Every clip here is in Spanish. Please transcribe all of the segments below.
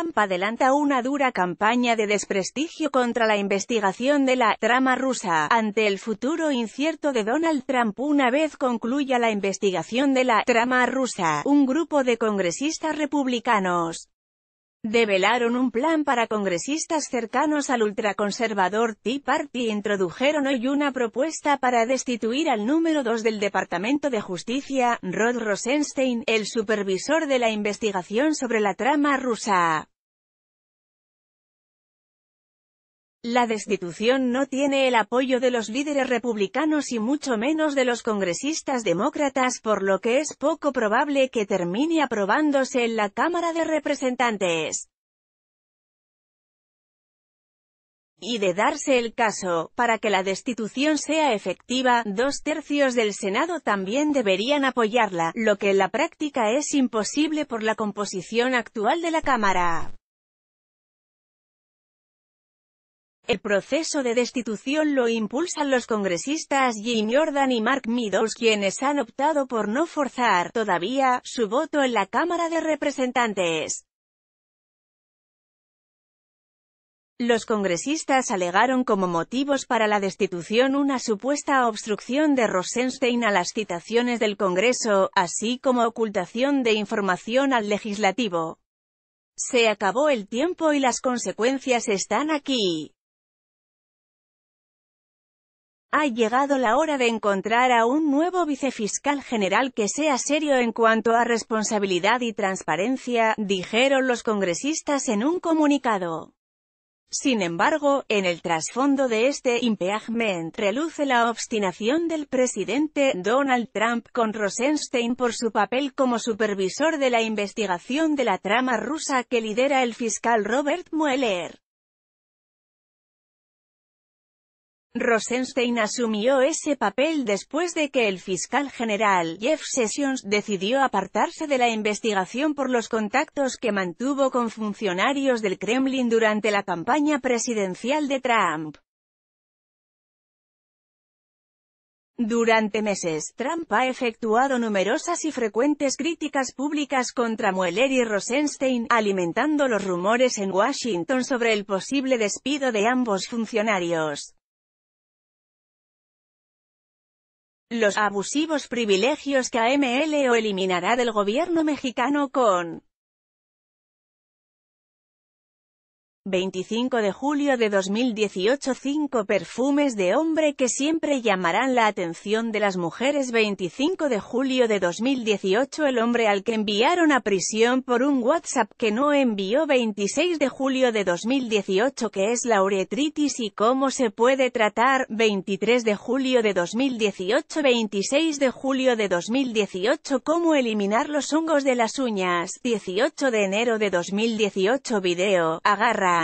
Trump adelanta una dura campaña de desprestigio contra la investigación de la trama rusa, ante el futuro incierto de Donald Trump. Una vez concluya la investigación de la trama rusa, un grupo de congresistas republicanos develaron un plan para congresistas cercanos al ultraconservador Tea Party introdujeron hoy una propuesta para destituir al número 2 del Departamento de Justicia, Rod Rosenstein, el supervisor de la investigación sobre la trama rusa. La destitución no tiene el apoyo de los líderes republicanos y mucho menos de los congresistas demócratas por lo que es poco probable que termine aprobándose en la Cámara de Representantes. y de darse el caso, para que la destitución sea efectiva, dos tercios del Senado también deberían apoyarla, lo que en la práctica es imposible por la composición actual de la Cámara. El proceso de destitución lo impulsan los congresistas Jim Jordan y Mark Meadows quienes han optado por no forzar, todavía, su voto en la Cámara de Representantes. Los congresistas alegaron como motivos para la destitución una supuesta obstrucción de Rosenstein a las citaciones del Congreso, así como ocultación de información al legislativo. Se acabó el tiempo y las consecuencias están aquí. Ha llegado la hora de encontrar a un nuevo vicefiscal general que sea serio en cuanto a responsabilidad y transparencia, dijeron los congresistas en un comunicado. Sin embargo, en el trasfondo de este impeachment reluce la obstinación del presidente Donald Trump con Rosenstein por su papel como supervisor de la investigación de la trama rusa que lidera el fiscal Robert Mueller. Rosenstein asumió ese papel después de que el fiscal general Jeff Sessions decidió apartarse de la investigación por los contactos que mantuvo con funcionarios del Kremlin durante la campaña presidencial de Trump. Durante meses, Trump ha efectuado numerosas y frecuentes críticas públicas contra Mueller y Rosenstein, alimentando los rumores en Washington sobre el posible despido de ambos funcionarios. los abusivos privilegios que AMLO eliminará del gobierno mexicano con 25 de julio de 2018 5 perfumes de hombre que siempre llamarán la atención de las mujeres 25 de julio de 2018 El hombre al que enviaron a prisión por un WhatsApp que no envió 26 de julio de 2018 que es la uretritis y cómo se puede tratar 23 de julio de 2018 26 de julio de 2018 Cómo eliminar los hongos de las uñas 18 de enero de 2018 Video, agarra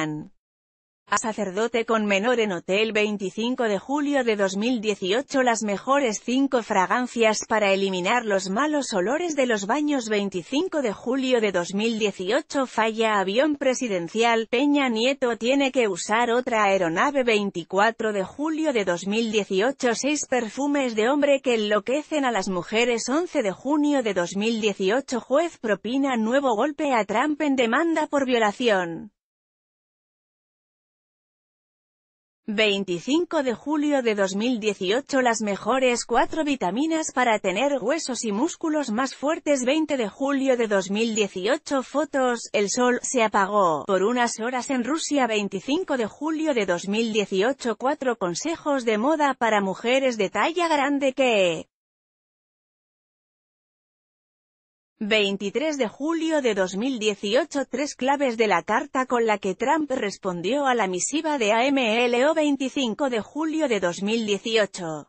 a sacerdote con menor en hotel 25 de julio de 2018 Las mejores 5 fragancias para eliminar los malos olores de los baños 25 de julio de 2018 Falla avión presidencial Peña Nieto tiene que usar otra aeronave 24 de julio de 2018 6 perfumes de hombre que enloquecen a las mujeres 11 de junio de 2018 Juez propina nuevo golpe a Trump en demanda por violación 25 de julio de 2018 Las mejores cuatro vitaminas para tener huesos y músculos más fuertes 20 de julio de 2018 Fotos, el sol, se apagó, por unas horas en Rusia 25 de julio de 2018 cuatro consejos de moda para mujeres de talla grande que 23 de julio de 2018 Tres claves de la carta con la que Trump respondió a la misiva de AMLO 25 de julio de 2018